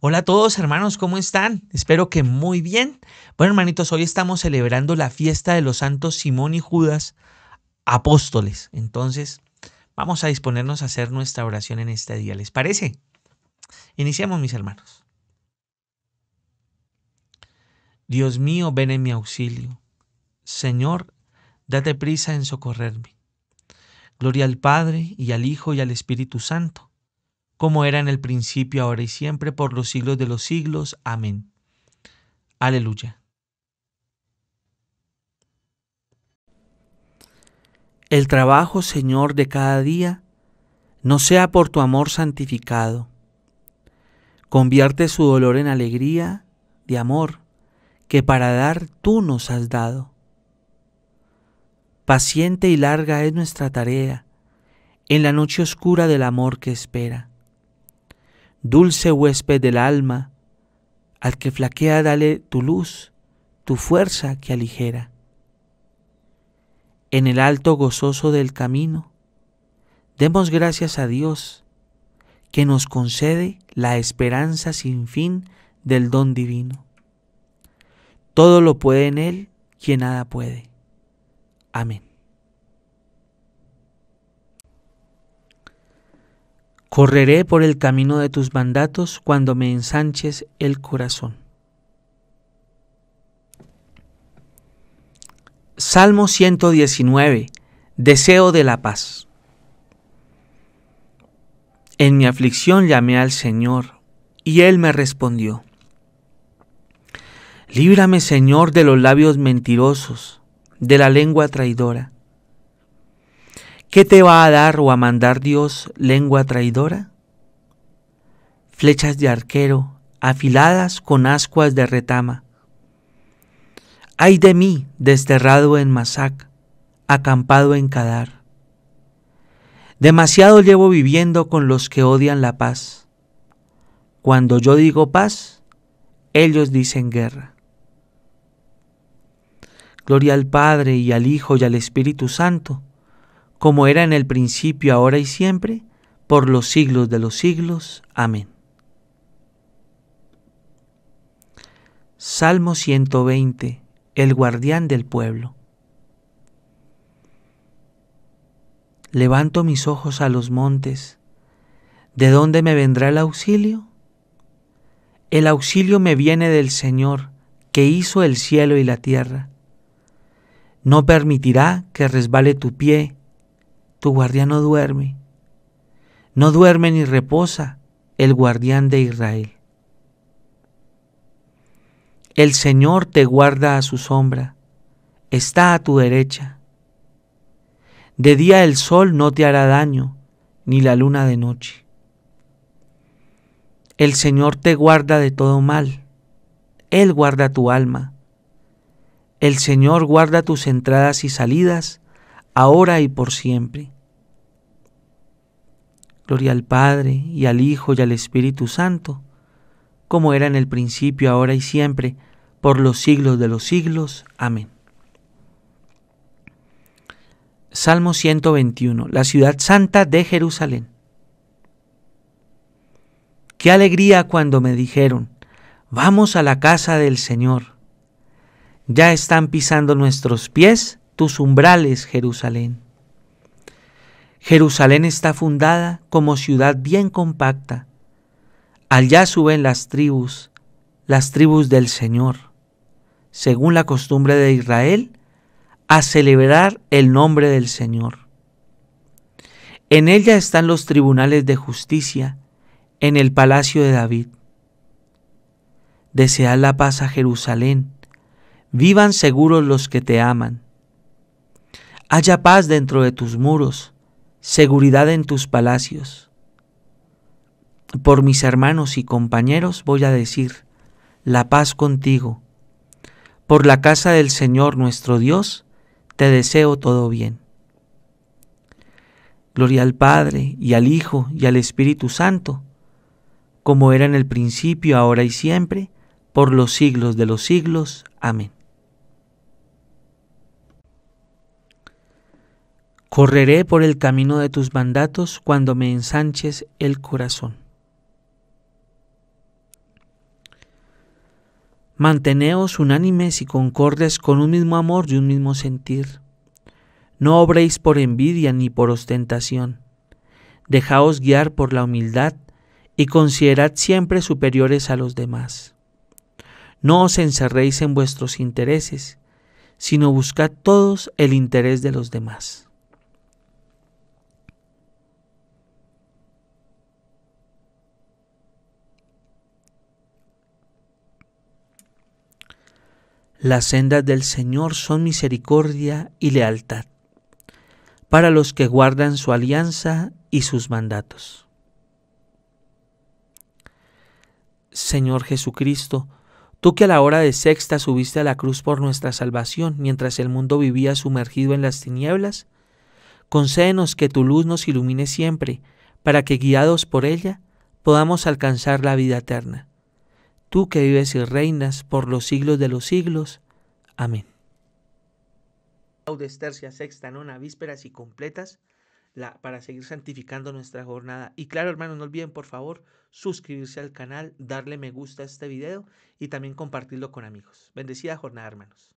Hola a todos hermanos, ¿cómo están? Espero que muy bien. Bueno hermanitos, hoy estamos celebrando la fiesta de los santos Simón y Judas, apóstoles. Entonces, vamos a disponernos a hacer nuestra oración en este día, ¿les parece? Iniciamos mis hermanos. Dios mío, ven en mi auxilio. Señor, date prisa en socorrerme. Gloria al Padre y al Hijo y al Espíritu Santo como era en el principio, ahora y siempre, por los siglos de los siglos. Amén. Aleluya. El trabajo, Señor, de cada día, no sea por tu amor santificado. Convierte su dolor en alegría de amor que para dar tú nos has dado. Paciente y larga es nuestra tarea en la noche oscura del amor que espera dulce huésped del alma, al que flaquea dale tu luz, tu fuerza que aligera. En el alto gozoso del camino, demos gracias a Dios, que nos concede la esperanza sin fin del don divino. Todo lo puede en Él quien nada puede. Amén. Correré por el camino de tus mandatos cuando me ensanches el corazón. Salmo 119. Deseo de la paz. En mi aflicción llamé al Señor, y Él me respondió. Líbrame, Señor, de los labios mentirosos, de la lengua traidora ¿Qué te va a dar o a mandar Dios lengua traidora? Flechas de arquero, afiladas con ascuas de retama. Ay de mí, desterrado en Masac, acampado en Kadar. Demasiado llevo viviendo con los que odian la paz. Cuando yo digo paz, ellos dicen guerra. Gloria al Padre y al Hijo y al Espíritu Santo como era en el principio, ahora y siempre, por los siglos de los siglos. Amén. Salmo 120. El guardián del pueblo. Levanto mis ojos a los montes. ¿De dónde me vendrá el auxilio? El auxilio me viene del Señor, que hizo el cielo y la tierra. No permitirá que resbale tu pie tu guardián no duerme. No duerme ni reposa el guardián de Israel. El Señor te guarda a su sombra, está a tu derecha. De día el sol no te hará daño, ni la luna de noche. El Señor te guarda de todo mal, Él guarda tu alma. El Señor guarda tus entradas y salidas, ahora y por siempre. Gloria al Padre y al Hijo y al Espíritu Santo, como era en el principio, ahora y siempre, por los siglos de los siglos. Amén. Salmo 121. La ciudad santa de Jerusalén. Qué alegría cuando me dijeron, vamos a la casa del Señor. Ya están pisando nuestros pies tus umbrales, Jerusalén. Jerusalén está fundada como ciudad bien compacta. Allá suben las tribus, las tribus del Señor, según la costumbre de Israel, a celebrar el nombre del Señor. En ella están los tribunales de justicia, en el palacio de David. Desead la paz a Jerusalén, vivan seguros los que te aman. Haya paz dentro de tus muros, seguridad en tus palacios. Por mis hermanos y compañeros voy a decir, la paz contigo. Por la casa del Señor nuestro Dios, te deseo todo bien. Gloria al Padre y al Hijo y al Espíritu Santo, como era en el principio, ahora y siempre, por los siglos de los siglos. Amén. Correré por el camino de tus mandatos cuando me ensanches el corazón. Manteneos unánimes y concordes con un mismo amor y un mismo sentir. No obréis por envidia ni por ostentación. Dejaos guiar por la humildad y considerad siempre superiores a los demás. No os encerréis en vuestros intereses, sino buscad todos el interés de los demás. Las sendas del Señor son misericordia y lealtad para los que guardan su alianza y sus mandatos. Señor Jesucristo, tú que a la hora de sexta subiste a la cruz por nuestra salvación mientras el mundo vivía sumergido en las tinieblas, concédenos que tu luz nos ilumine siempre, para que guiados por ella podamos alcanzar la vida eterna tú que vives y reinas por los siglos de los siglos. Amén. Laudes tercia, sexta, nona, vísperas y completas la, para seguir santificando nuestra jornada. Y claro, hermanos, no olviden por favor suscribirse al canal, darle me gusta a este video y también compartirlo con amigos. Bendecida jornada, hermanos.